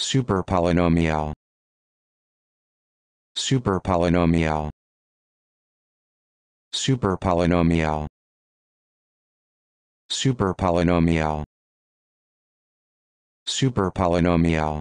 superpolynomial superpolynomial superpolynomial superpolynomial superpolynomial